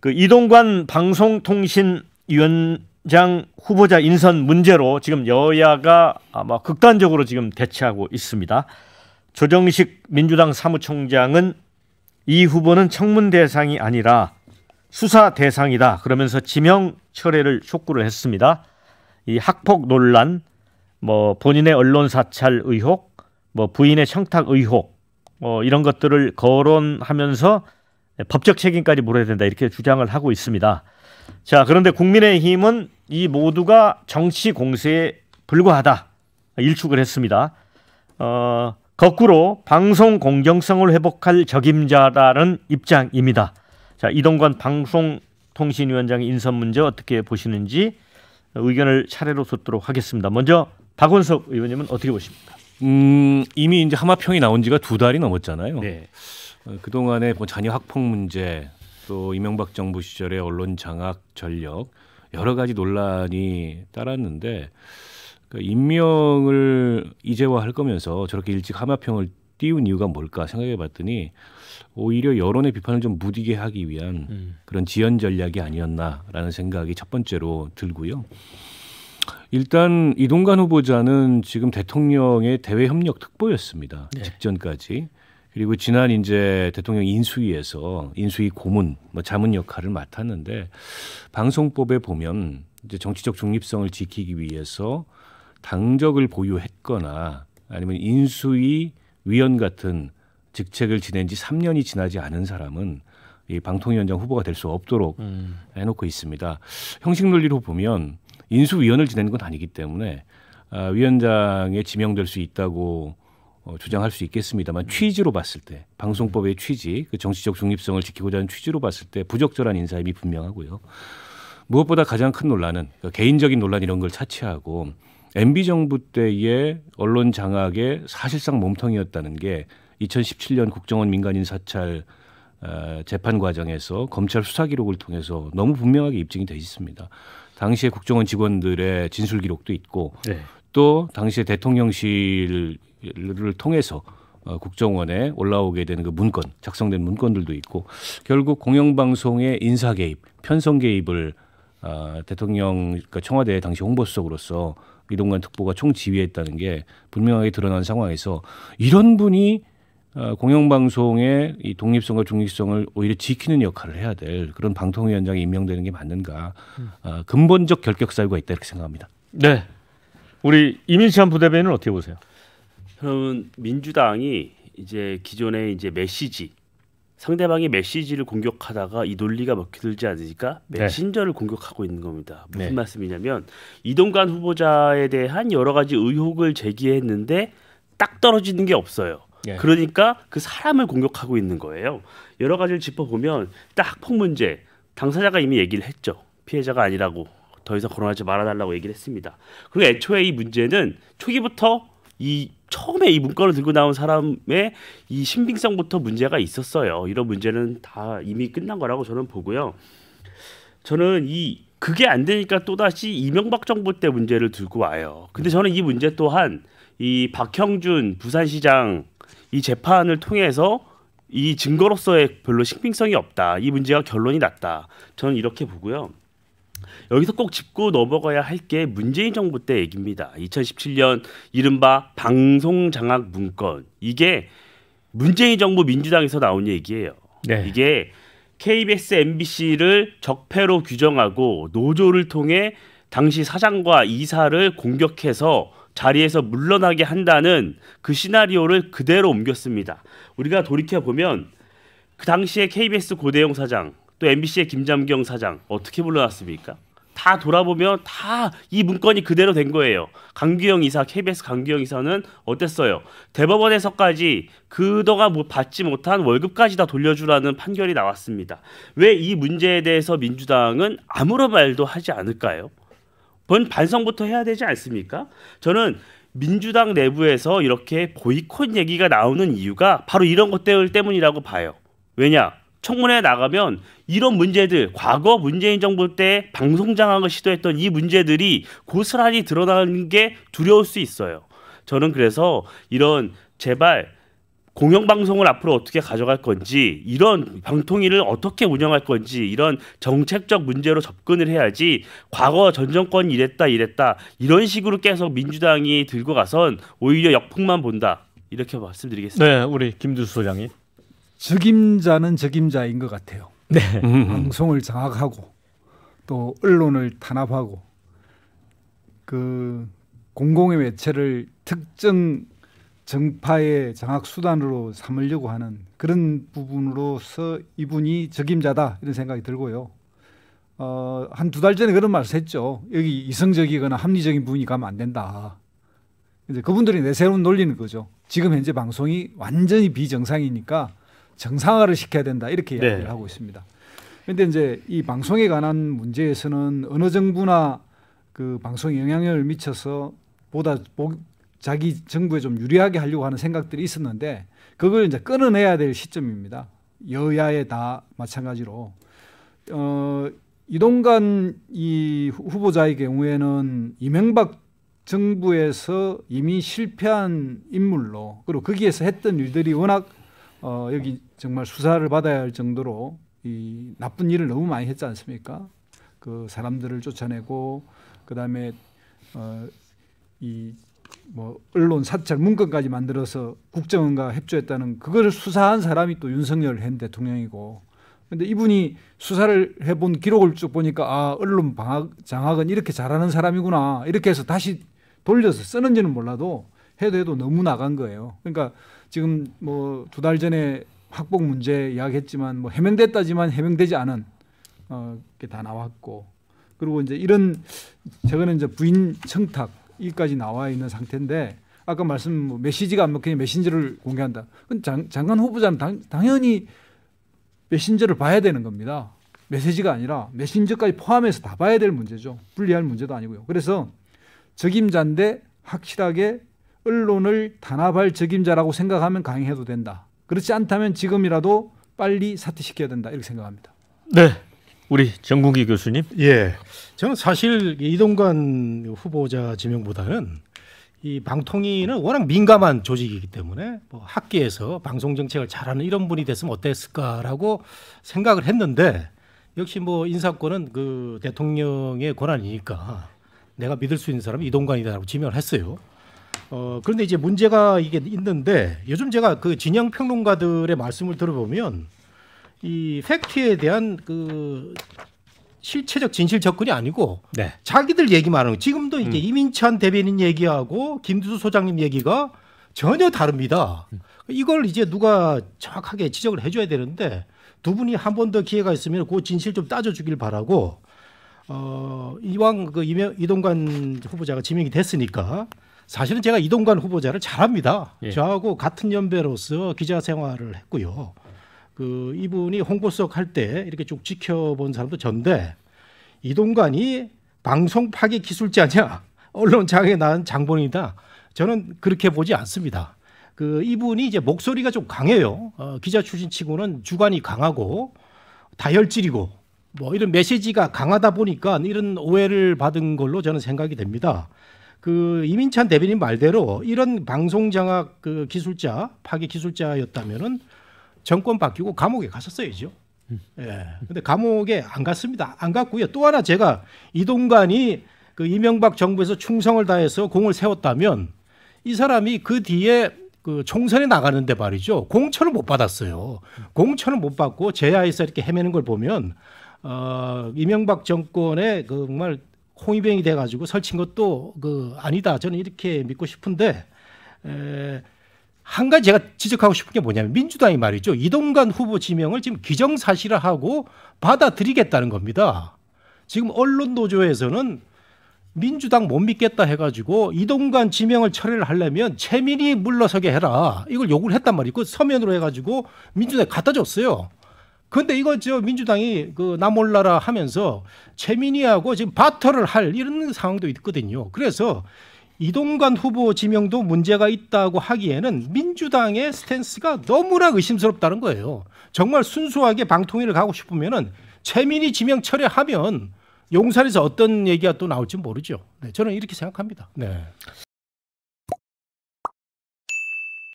그 이동관 방송통신위원장 후보자 인선 문제로 지금 여야가 아마 극단적으로 지금 대치하고 있습니다. 조정식 민주당 사무총장은 이 후보는 청문 대상이 아니라 수사 대상이다. 그러면서 지명 철회를 촉구를 했습니다. 이 학폭 논란, 뭐 본인의 언론 사찰 의혹, 뭐 부인의 청탁 의혹, 뭐 이런 것들을 거론하면서 네, 법적 책임까지 물어야 된다 이렇게 주장을 하고 있습니다. 자 그런데 국민의힘은 이 모두가 정치 공세에 불과하다 일축을 했습니다. 어, 거꾸로 방송 공정성을 회복할 적임자라는 입장입니다. 자 이동관 방송통신위원장의 인선 문제 어떻게 보시는지 의견을 차례로 듣도록 하겠습니다. 먼저 박원석 의원님은 어떻게 보십니까? 음, 이미 이제 하마평이 나온 지가 두 달이 넘었잖아요. 네. 어, 그동안에 뭐 자녀 학폭 문제 또 이명박 정부 시절의 언론 장악 전력 여러 가지 논란이 따랐는데 그 그러니까 임명을 이제와할 거면서 저렇게 일찍 하마평을 띄운 이유가 뭘까 생각해 봤더니 오히려 여론의 비판을 좀 무디게 하기 위한 음. 그런 지연 전략이 아니었나라는 생각이 첫 번째로 들고요. 일단 이동관 후보자는 지금 대통령의 대외 협력 특보였습니다. 네. 직전까지. 그리고 지난 이제 대통령 인수위에서 인수위 고문, 뭐 자문 역할을 맡았는데 방송법에 보면 이제 정치적 중립성을 지키기 위해서 당적을 보유했거나 아니면 인수위 위원 같은 직책을 지낸 지 3년이 지나지 않은 사람은 이 방통위원장 후보가 될 수 없도록 음. 해놓고 있습니다. 형식 논리로 보면 인수위원을 지내는 건 아니기 때문에 아, 위원장에 지명될 수 있다고 어, 주장할 수 있겠습니다만 취지로 봤을 때 방송법의 취지, 그 정치적 중립성을 지키고자 하는 취지로 봤을 때 부적절한 인사임이 분명하고요. 무엇보다 가장 큰 논란은 그러니까 개인적인 논란 이런 걸 차치하고 MB 정부 때의 언론 장악의 사실상 몸통이었다는 게 2017년 국정원 민간인 사찰 아, 재판 과정에서 검찰 수사 기록을 통해서 너무 분명하게 입증이 돼 있습니다. 당시에 국정원 직원들의 진술 기록도 있고 네. 또 당시에 대통령실을 통해서 어, 국정원에 올라오게 되는 그 문건 작성된 문건들도 있고 결국 공영방송의 인사 개입, 편성 개입을 어, 대통령 그러니까 청와대 당시 홍보수석으로서 이동관 특보가 총지휘했다는 게 분명하게 드러난 상황에서 이런 분이 어, 공영방송의 이 독립성과 중립성을 오히려 지키는 역할을 해야 될 그런 방통위원장이 임명되는 게 맞는가 음. 어, 근본적 결격 사유가 있다 이렇게 생각합니다. 네, 우리 이민찬 부대변인은 어떻게 보세요? 저는 민주당이 이제 기존의 이제 메시지 상대방이 메시지를 공격하다가 이 논리가 먹히들지 않으니까 네. 메신저를 네. 공격하고 있는 겁니다. 무슨 네. 말씀이냐면 이동관 후보자에 대한 여러 가지 의혹을 제기했는데 딱 떨어지는 게 없어요. 예. 그러니까 그 사람을 공격하고 있는 거예요. 여러 가지를 짚어보면 딱 폭 문제 당사자가 이미 얘기를 했죠. 피해자가 아니라고 더 이상 거론하지 말아달라고 얘기를 했습니다. 그리고 애초에 이 문제는 초기부터 이 처음에 이 문건을 들고 나온 사람의 이 신빙성부터 문제가 있었어요. 이런 문제는 다 이미 끝난 거라고 저는 보고요. 저는 이 그게 안 되니까 또다시 이명박 정부 때 문제를 들고 와요. 근데 저는 이 문제 또한 이 박형준 부산시장 이 재판을 통해서 이 증거로서의 별로 식빙성이 없다. 이 문제가 결론이 났다. 저는 이렇게 보고요. 여기서 꼭 짚고 넘어가야 할 게 문재인 정부 때 얘기입니다. 2017년 이른바 방송 장악 문건. 이게 문재인 정부 민주당에서 나온 얘기예요. 네. 이게 KBS, MBC를 적폐로 규정하고 노조를 통해 당시 사장과 이사를 공격해서 자리에서 물러나게 한다는 그 시나리오를 그대로 옮겼습니다. 우리가 돌이켜 보면 그 당시에 KBS 고대용 사장 또 MBC의 김잠경 사장 어떻게 물러났습니까? 다 돌아보면 다 이 문건이 그대로 된 거예요. 강규영 이사 KBS 강규영 이사는 어땠어요? 대법원에서까지 그도가 뭐 받지 못한 월급까지 다 돌려주라는 판결이 나왔습니다. 왜 이 문제에 대해서 민주당은 아무런 말도 하지 않을까요? 그건 반성부터 해야 되지 않습니까? 저는 민주당 내부에서 이렇게 보이콧 얘기가 나오는 이유가 바로 이런 것 때문이라고 봐요. 왜냐? 청문회 나가면 이런 문제들, 과거 문재인 정부 때 방송 장악을 시도했던 이 문제들이 고스란히 드러나는 게 두려울 수 있어요. 저는 그래서 이런 제발 공영방송을 앞으로 어떻게 가져갈 건지 이런 방통위를 어떻게 운영할 건지 이런 정책적 문제로 접근을 해야지 과거 전 정권 이랬다 이랬다 이런 식으로 계속 민주당이 들고 가선 오히려 역풍만 본다 이렇게 말씀드리겠습니다. 네, 우리 김두수 소장님. 적임자는 적임자인 것 같아요. 네. 방송을 장악하고 또 언론을 탄압하고 그 공공의 매체를 특정 정파의 장악 수단으로 삼으려고 하는 그런 부분으로서 이분이 적임자다 이런 생각이 들고요. 어, 한두 달 전에 그런 말을 했죠. 여기 이성적이거나 합리적인 분이 가면 안 된다. 이제 그분들이 내세운 논리는 거죠. 지금 현재 방송이 완전히 비정상이니까 정상화를 시켜야 된다 이렇게 네. 이야기를 하고 있습니다. 그런데 이제 이 방송에 관한 문제에서는 어느 정부나 그 방송 영향력을 미쳐서 보다 자기 정부에 좀 유리하게 하려고 하는 생각들이 있었는데 그걸 이제 끊어내야 될 시점입니다. 여야에 다 마찬가지로 어, 이동관 이 후보자의 경우에는 이명박 정부에서 이미 실패한 인물로 그리고 거기에서 했던 일들이 워낙 어, 여기 정말 수사를 받아야 할 정도로 이 나쁜 일을 너무 많이 했지 않습니까? 그 사람들을 쫓아내고 그 다음에 어, 이뭐 언론 사찰 문건까지 만들어서 국정원과 협조했다는 그걸 수사한 사람이 또 윤석열 현 대통령이고 근데 이분이 수사를 해본 기록을 쭉 보니까 아 언론 방학, 장학은 이렇게 잘하는 사람이구나 이렇게 해서 다시 돌려서 쓰는지는 몰라도 해도 해도 너무 나간 거예요. 그러니까 지금 뭐 두 달 전에 학폭 문제 이야기했지만 뭐 해명됐다지만 해명되지 않은 어, 게다 나왔고 그리고 이제 이런 저거는 이제 부인 청탁 2까지 나와 있는 상태인데 아까 말씀 뭐 메시지가 안 먹히니 메신저를 공개한다. 그 장, 장관 후보자는 당, 당연히 메신저를 봐야 되는 겁니다. 메시지가 아니라 메신저까지 포함해서 다 봐야 될 문제죠. 분리할 문제도 아니고요. 그래서 적임자인데 확실하게 언론을 단합할 적임자라고 생각하면 강행해도 된다. 그렇지 않다면 지금이라도 빨리 사퇴시켜야 된다. 이렇게 생각합니다. 네. 우리 정국기 교수님. 예. 저는 사실 이동관 후보자 지명보다는 이 방통위는 워낙 민감한 조직이기 때문에 뭐 학계에서 방송 정책을 잘하는 이런 분이 됐으면 어땠을까라고 생각을 했는데 역시 뭐 인사권은 그 대통령의 권한이니까 내가 믿을 수 있는 사람이 이동관이다라고 지명을 했어요. 어 그런데 이제 문제가 이게 있는데 요즘 제가 그 진영 평론가들의 말씀을 들어보면 이 팩트에 대한 그 실체적 진실 접근이 아니고 네. 자기들 얘기만 하는 거. 지금도 이제 음. 이민찬 대변인 얘기하고 김두수 소장님 얘기가 전혀 다릅니다. 음. 이걸 이제 누가 정확하게 지적을 해줘야 되는데 두 분이 한 번 더 기회가 있으면 그 진실 좀 따져주길 바라고 어 이왕 그 이명, 이동관 후보자가 지명이 됐으니까 사실은 제가 이동관 후보자를 잘합니다. 예. 저하고 같은 연배로서 기자 생활을 했고요. 그 이분이 홍보석 할 때 이렇게 쭉 지켜본 사람도 전데 이동관이 방송 파괴 기술자 냐 언론 장에난 장본이다. 저는 그렇게 보지 않습니다. 그 이분이 이제 목소리가 좀 강해요. 어, 기자 출신치고는 주관이 강하고 다혈질이고 뭐 이런 메시지가 강하다 보니까 이런 오해를 받은 걸로 저는 생각이 됩니다. 그 이민찬 대변인 말대로 이런 방송 장악 그 기술자 파괴 기술자였다면은 정권 바뀌고 감옥에 갔었어야죠. 음. 예. 근데 감옥에 안 갔습니다. 안 갔고요. 또 하나 제가 이동관이 그 이명박 정부에서 충성을 다해서 공을 세웠다면 이 사람이 그 뒤에 그 총선에 나가는데 말이죠. 공천을 못 받았어요. 공천을 못 받고 제야에서 이렇게 헤매는 걸 보면 어, 이명박 정권의 그 정말 홍위병이 돼가지고 설친 것도 그 아니다. 저는 이렇게 믿고 싶은데 에, 한 가지 제가 지적하고 싶은 게 뭐냐면 민주당이 말이죠. 이동관 후보 지명을 지금 기정사실화하고 받아들이겠다는 겁니다. 지금 언론 노조에서는 민주당 못 믿겠다 해가지고 이동관 지명을 처리를 하려면 최민희 물러서게 해라 이걸 요구를 했단 말이고 그 서면으로 해가지고 민주당에 갖다 줬어요. 근데 이거 저 민주당이 그 나몰라라 하면서 최민희하고 지금 바터를 할 이런 상황도 있거든요. 그래서 이동관 후보 지명도 문제가 있다고 하기에는 민주당의 스탠스가 너무나 의심스럽다는 거예요. 정말 순수하게 방통위를 가고 싶으면은 최민희 지명 철회하면 용산에서 어떤 얘기가 또 나올지 모르죠. 네, 저는 이렇게 생각합니다. 네.